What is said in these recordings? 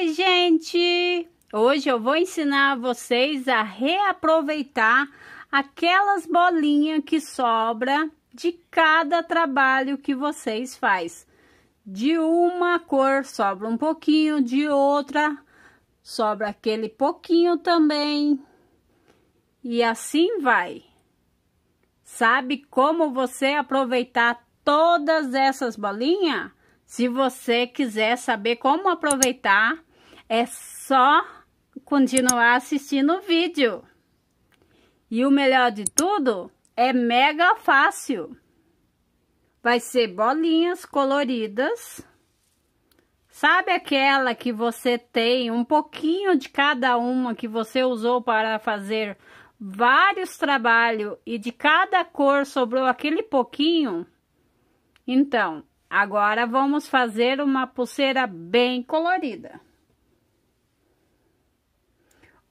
Oi, gente! Hoje eu vou ensinar vocês a reaproveitar aquelas bolinhas que sobra de cada trabalho que vocês faz. De uma cor sobra um pouquinho, de outra sobra aquele pouquinho também. E assim vai. Sabe como você aproveitar todas essas bolinhas? Se você quiser saber como aproveitar, é só continuar assistindo o vídeo. E o melhor de tudo, é mega fácil. Vai ser bolinhas coloridas. Sabe aquela que você tem um pouquinho de cada uma que você usou para fazer vários trabalhos e de cada cor sobrou aquele pouquinho? Então, agora vamos fazer uma pulseira bem colorida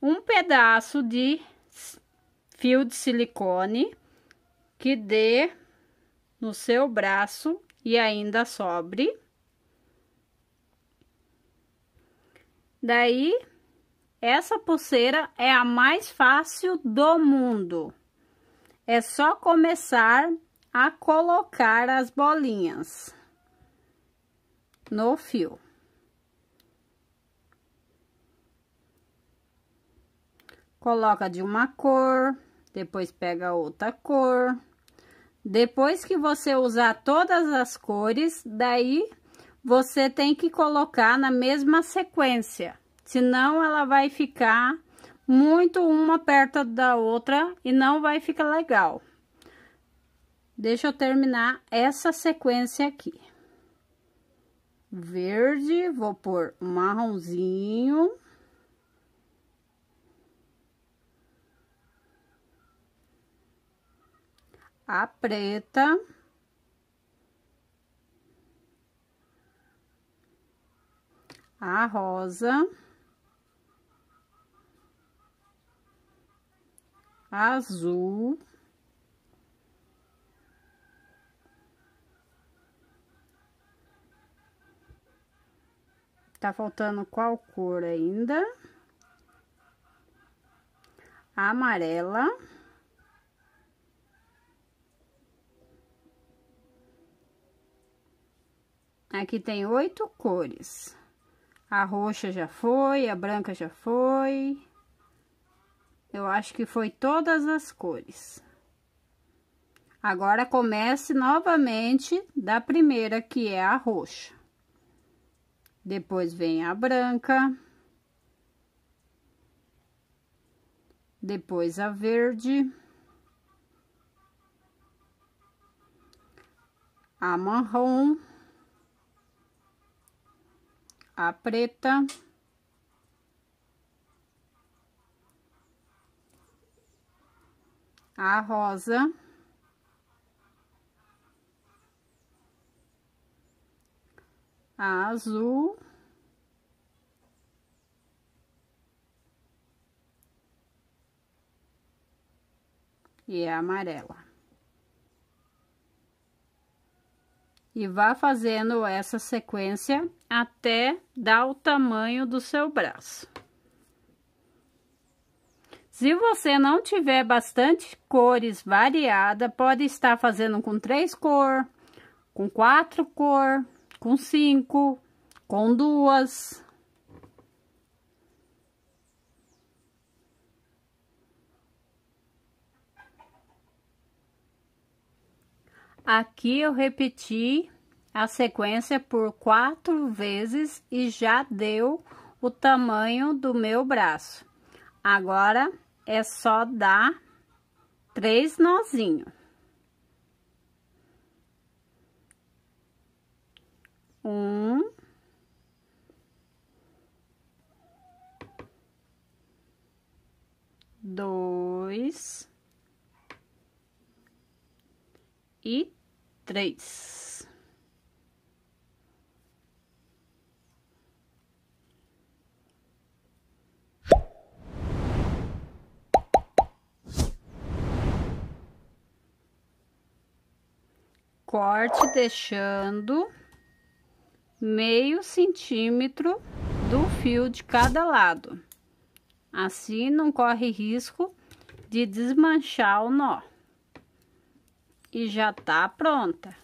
um pedaço de fio de silicone que dê no seu braço e ainda sobre. Daí, essa pulseira é a mais fácil do mundo. É só começar a colocar as bolinhas no fio. coloca de uma cor, depois pega outra cor. Depois que você usar todas as cores, daí você tem que colocar na mesma sequência, senão ela vai ficar muito uma perto da outra e não vai ficar legal. Deixa eu terminar essa sequência aqui. Verde, vou pôr marronzinho. a preta. A rosa. Azul. Tá faltando qual cor ainda? Amarela. Aqui tem oito cores. A roxa já foi, a branca já foi. Eu acho que foi todas as cores. Agora, comece novamente da primeira, que é a roxa. Depois vem a branca. Depois a verde. A marrom a preta. A rosa. A azul. E a amarela. e vá fazendo essa sequência até dar o tamanho do seu braço. Se você não tiver bastante cores variada, pode estar fazendo com três cor, com quatro cor, com cinco, com duas. Aqui eu repeti a sequência por quatro vezes e já deu o tamanho do meu braço. Agora, é só dar três nozinhos. Um. Dois. E três. Corte deixando meio centímetro do fio de cada lado. Assim não corre risco de desmanchar o nó e já tá pronta.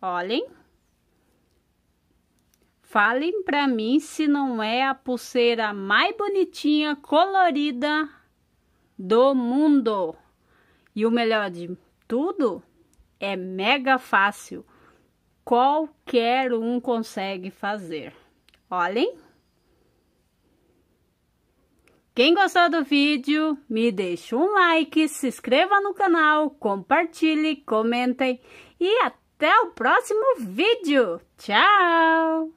Olhem. Falem para mim se não é a pulseira mais bonitinha, colorida do mundo. E o melhor de tudo, é mega fácil. Qualquer um consegue fazer. Olhem. Quem gostou do vídeo, me deixe um like, se inscreva no canal, compartilhe, comentem e até o próximo vídeo. Tchau!